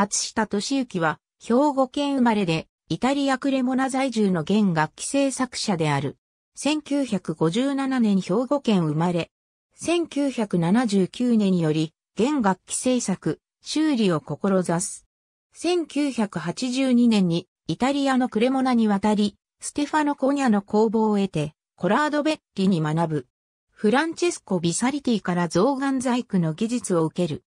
松下敏行は、兵庫県生まれで、イタリアクレモナ在住の現楽器制作者である。1957年兵庫県生まれ。1979年により、現楽器制作、修理を志す。1982年に、イタリアのクレモナに渡り、ステファノ・コニャの工房を得て、コラード・ベッリに学ぶ。フランチェスコ・ビサリティから造眼細工の技術を受ける。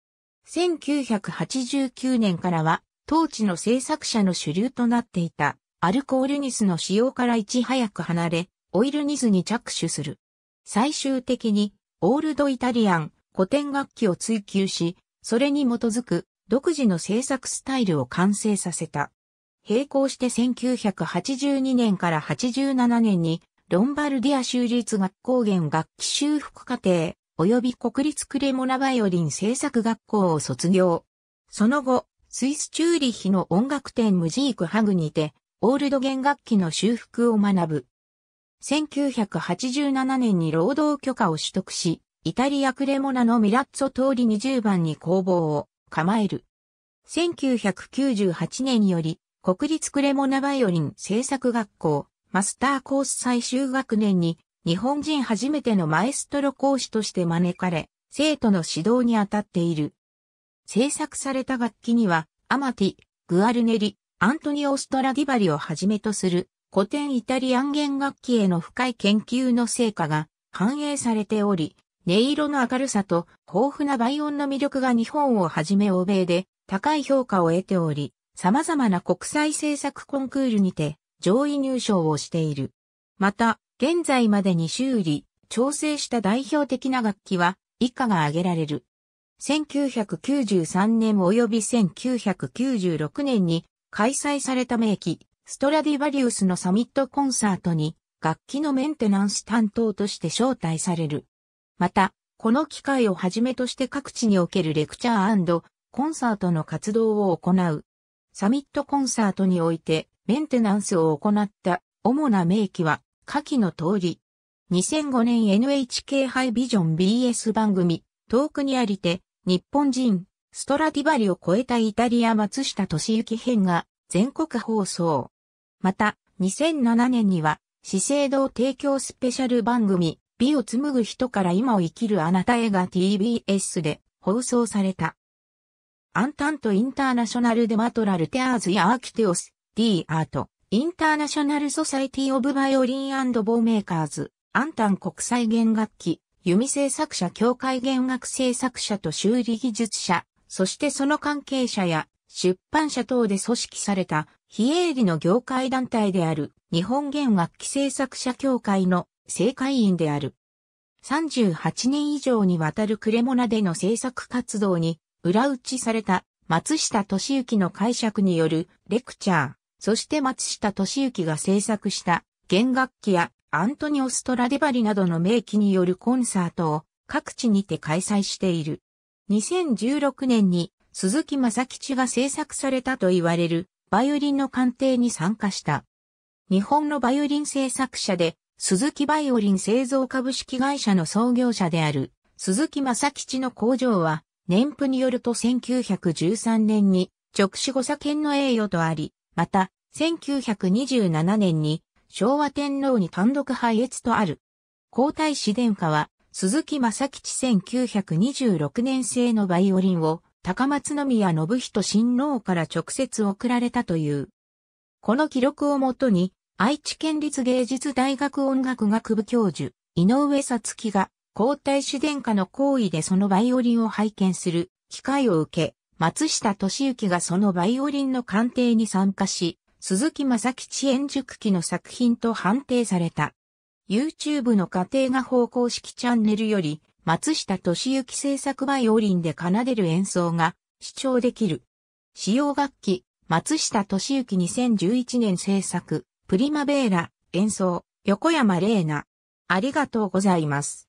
1989年からは、当地の制作者の主流となっていた、アルコールニスの使用からいち早く離れ、オイルニスに着手する。最終的に、オールドイタリアン、古典楽器を追求し、それに基づく独自の制作スタイルを完成させた。並行して1982年から87年に、ロンバルディア州立学校弦楽器修復課程、及び国立クレモナバイオリン製作学校を卒業。その後、スイスチューリヒの音楽店ムジークハグにて、オールド弦楽器の修復を学ぶ。1987年に労働許可を取得し、イタリアクレモナのミラッツォ通り20番に工房を構える。1998年より、国立クレモナバイオリン製作学校、マスターコース最終学年に日本人初めてのマエストロ講師として招かれ、生徒の指導に当たっている。制作された楽器には、アマティ、グアルネリ、アントニオ・ストラディバリをはじめとする古典イタリアン弦楽器への深い研究の成果が反映されており、音色の明るさと豊富な倍音の魅力が日本をはじめ欧米で高い評価を得ており、様々な国際制作コンクールにて上位入賞をしている。また、現在までに修理、調整した代表的な楽器は以下が挙げられる。1993年及び1996年に開催された名機、ストラディバリウスのサミットコンサートに楽器のメンテナンス担当として招待される。また、この機会をはじめとして各地におけるレクチャーコンサートの活動を行う。サミットコンサートにおいてメンテナンスを行った主な名機は下記の通り。2005年 NHK ハイビジョン BS 番組、遠くにありて、日本人、ストラディバリを超えたイタリア松下敏行編が全国放送。また、2007年には、資生堂提供スペシャル番組、美を紡ぐ人から今を生きるあなたへが TBS で放送された。アンタントインターナショナルデマトラルテアーズやアーキテオス、D アート、インターナショナルソサイティオブバイオリンボーメーカーズ、アンタン国際弦楽器、弓製作者協会弦楽製作者と修理技術者、そしてその関係者や出版社等で組織された非営利の業界団体である日本弦楽器製作者協会の正会員である。38年以上にわたるクレモナでの制作活動に裏打ちされた松下敏之の解釈によるレクチャー、そして松下敏幸が制作した弦楽器やアントニオ・ストラデバリなどの名機によるコンサートを各地にて開催している。2016年に鈴木正吉が制作されたと言われるバイオリンの鑑定に参加した。日本のバイオリン製作者で鈴木バイオリン製造株式会社の創業者である鈴木正吉の工場は年譜によると1913年に直死後差犬の栄誉とあり、また、1927年に昭和天皇に単独配謁とある。皇太子殿下は、鈴木正吉1926年製のバイオリンを、高松宮信人親王から直接送られたという。この記録をもとに、愛知県立芸術大学音楽学部教授、井上さつきが、皇太子殿下の行為でそのバイオリンを拝見する機会を受け、松下敏行がそのバイオリンの鑑定に参加し、鈴木正吉演熟期の作品と判定された。YouTube の家庭画方公式チャンネルより、松下敏行制作バイオリンで奏でる演奏が視聴できる。使用楽器、松下敏行2011年制作、プリマベーラ、演奏、横山玲奈。ありがとうございます。